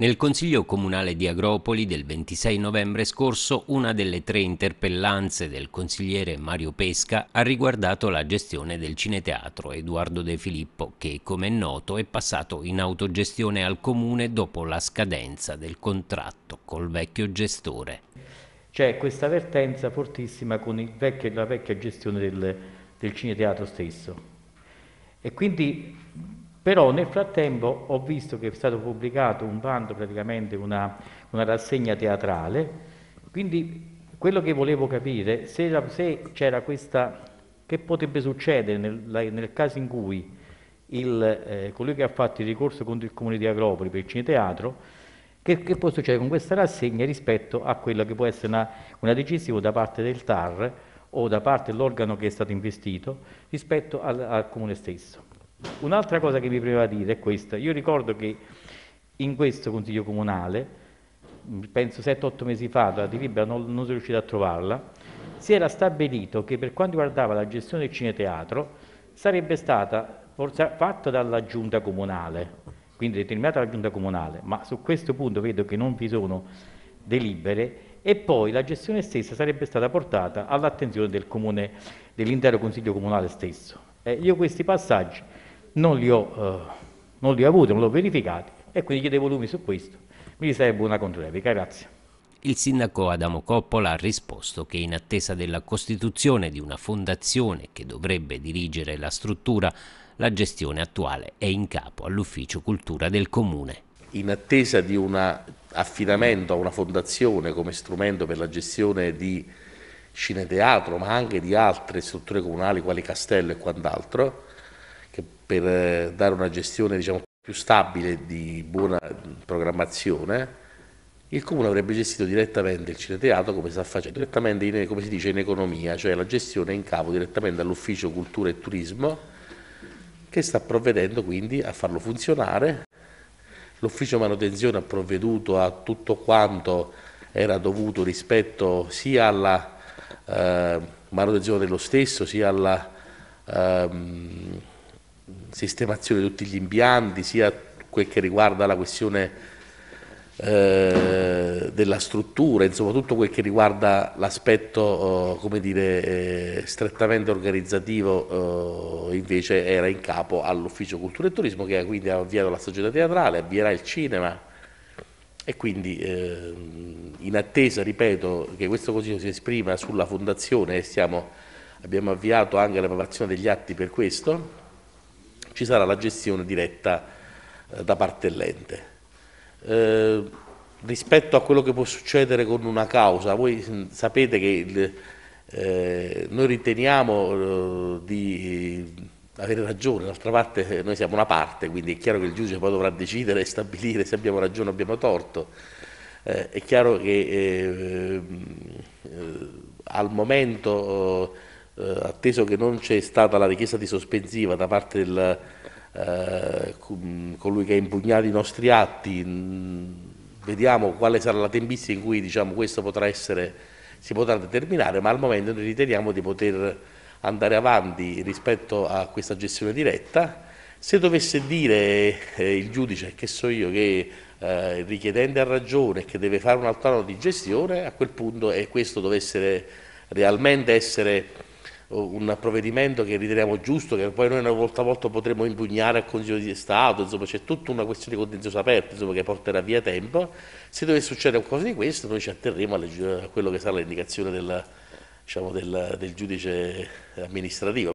Nel Consiglio Comunale di Agropoli del 26 novembre scorso una delle tre interpellanze del consigliere Mario Pesca ha riguardato la gestione del cineteatro Edoardo De Filippo che, come è noto, è passato in autogestione al comune dopo la scadenza del contratto col vecchio gestore. C'è questa vertenza fortissima con vecchio, la vecchia gestione del, del cineteatro stesso e quindi però nel frattempo ho visto che è stato pubblicato un bando, praticamente una, una rassegna teatrale, quindi quello che volevo capire se, se c'era questa, che potrebbe succedere nel, nel caso in cui il, eh, colui che ha fatto il ricorso contro il comune di Agropoli per il cineteatro, che, che, può succedere con questa rassegna rispetto a quella che può essere una, una decisione da parte del TAR o da parte dell'organo che è stato investito rispetto al, al comune stesso. Un'altra cosa che mi premeva dire è questa. Io ricordo che in questo Consiglio Comunale, penso 7-8 mesi fa, la delibera non, non sono riuscito a trovarla, si era stabilito che per quanto riguardava la gestione del cineteatro sarebbe stata fatta dalla giunta comunale, quindi determinata dalla giunta comunale, ma su questo punto vedo che non vi sono delibere e poi la gestione stessa sarebbe stata portata all'attenzione del dell'intero Consiglio Comunale stesso. Eh, io questi passaggi non li ho, eh, non li ho avuti, non li ho verificati e quindi chiedo volumi su questo. Mi riservo eh, una controreplica, grazie. Il sindaco Adamo Coppola ha risposto che in attesa della costituzione di una fondazione che dovrebbe dirigere la struttura, la gestione attuale è in capo all'ufficio cultura del comune. In attesa di un affidamento a una fondazione come strumento per la gestione di cineteatro, ma anche di altre strutture comunali quali castello e quant'altro, per eh, dare una gestione diciamo, più stabile di buona mm, programmazione, il Comune avrebbe gestito direttamente il cineteatro come sta facendo, direttamente in, come si dice in economia, cioè la gestione in capo direttamente all'Ufficio Cultura e Turismo che sta provvedendo quindi a farlo funzionare. L'Ufficio Manutenzione ha provveduto a tutto quanto era dovuto rispetto sia alla eh, manutenzione dello stesso, sia alla... Ehm, sistemazione di tutti gli impianti, sia quel che riguarda la questione eh, della struttura, insomma tutto quel che riguarda l'aspetto eh, eh strettamente organizzativo eh, invece era in capo all'ufficio cultura e turismo che quindi ha avviato la società teatrale, avvierà il cinema e quindi ehm, in attesa, ripeto, che questo consiglio si esprima sulla fondazione e abbiamo avviato anche la preparazione degli atti per questo, ci sarà la gestione diretta eh, da parte dell'ente. Eh, rispetto a quello che può succedere con una causa, voi mm, sapete che il, eh, noi riteniamo eh, di avere ragione, d'altra parte eh, noi siamo una parte, quindi è chiaro che il giudice poi dovrà decidere e stabilire se abbiamo ragione o abbiamo torto. Eh, è chiaro che eh, mm, eh, al momento eh, atteso che non c'è stata la richiesta di sospensiva da parte del, eh, colui che ha impugnato i nostri atti, mm, vediamo quale sarà la tempistica in cui diciamo, questo potrà essere, si potrà determinare, ma al momento noi riteniamo di poter andare avanti rispetto a questa gestione diretta. Se dovesse dire eh, il giudice, che so io, che eh, il richiedente ha ragione e che deve fare un altro anno di gestione, a quel punto e questo dovesse realmente essere eh, un provvedimento che riteniamo giusto, che poi noi una volta a volta potremo impugnare al Consiglio di Stato, insomma c'è tutta una questione contenziosa aperta insomma, che porterà via tempo, se dovesse succedere qualcosa di questo noi ci atterremo a quello che sarà l'indicazione del, diciamo, del, del giudice amministrativo.